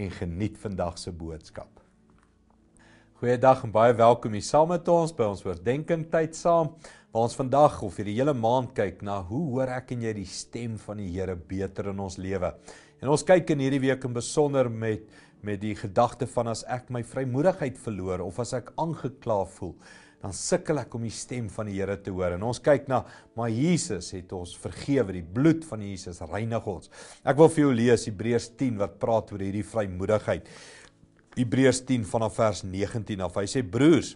en geniet vandag se boodskap. Goeiedag en baie welkom hier saam met ons by ons oordeenking tyd saam waar ons vandag of hierdie hele maand kyk na hoe hoor ek en jy die stem van die Here beter in ons lewe. En ons kyk in hierdie week in besonder met met die gedagte van as ek my vrymoedigheid verloor of as ek aangekla voel dan sukkel ek om die stem van die Here te hoor. En ons kyk na maar Jesus het ons vergewe, die bloed van Jesus reinig ons. Ek wil vir jou lees Hebreërs 10 wat praat oor hierdie vrymoedigheid. Hebreërs 10 vanaf vers 19 af. Hy sê broers,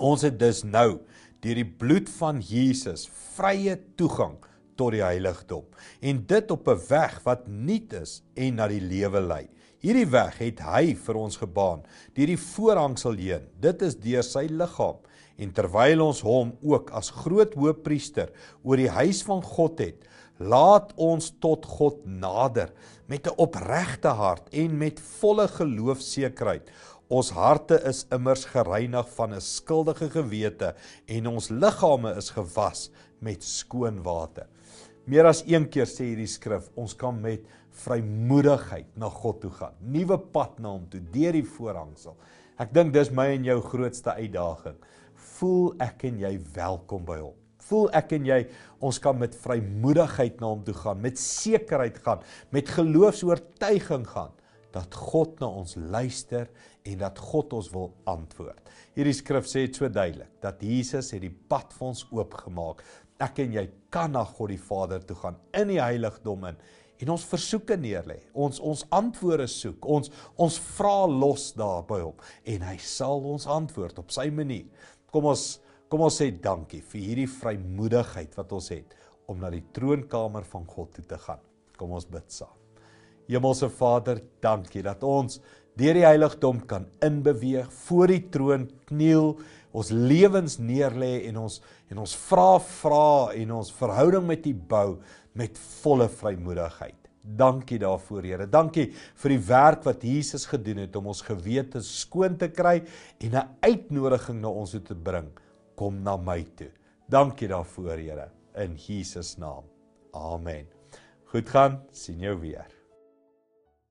ons het dus nou deur die bloed van Jesus vrye toegang tot die heiligdom en dit op 'n weg wat nuut is en na die lewe lei. Hierdie weg het hy vir ons gebaan deur die voorhangsel heen. Dit is deur sy liggaam en terwyl ons hom ook as groot hoëpriester oor die huis van God het, laat ons tot God nader met 'n opregte hart en met volle geloofsekerheid Ons harte is immers gereinig van 'n skuldige gewete en ons liggame is gewas met skoon water. Meer as een keer sê hierdie skrif, ons kan met vrymoedigheid na God toe gaan. Nuwe pad na hom toe deur die voorhangsel. Ek dink dis my en jou grootste uitdaging. Voel ek en jy welkom by hom? Voel ek en jy ons kan met vrymoedigheid na hom toe gaan, met sekerheid gaan, met geloofs oortuiging gaan? dat God na ons luister en dat God ons wil antwoord. Hierdie skrif sê dit so duidelik dat Jesus het die pad vir ons oopgemaak. Ek en jy kan na God die Vader toe gaan in die heiligdom in en ons versoeke neerlê. Ons ons antwoorde soek. Ons ons vra los daar by hom en hy sal ons antwoord op sy manier. Kom ons kom ons sê dankie vir hierdie vrymoedigheid wat ons het om na die troonkamer van God toe te gaan. Kom ons bid saam. Hemelse Vader, dankie dat ons deur die heiligdom kan inbeweeg, voor die troon kniel, ons lewens neerlê en ons en ons vra vra en ons verhouding met U bou met volle vrymoedigheid. Dankie daarvoor, Here. Dankie vir die werk wat Jesus gedoen het om ons gewete skoon te kry en 'n uitnodiging na ons toe te bring. Kom na my toe. Dankie daarvoor, Here, in Jesus naam. Amen. Goed gaan, sien jou weer.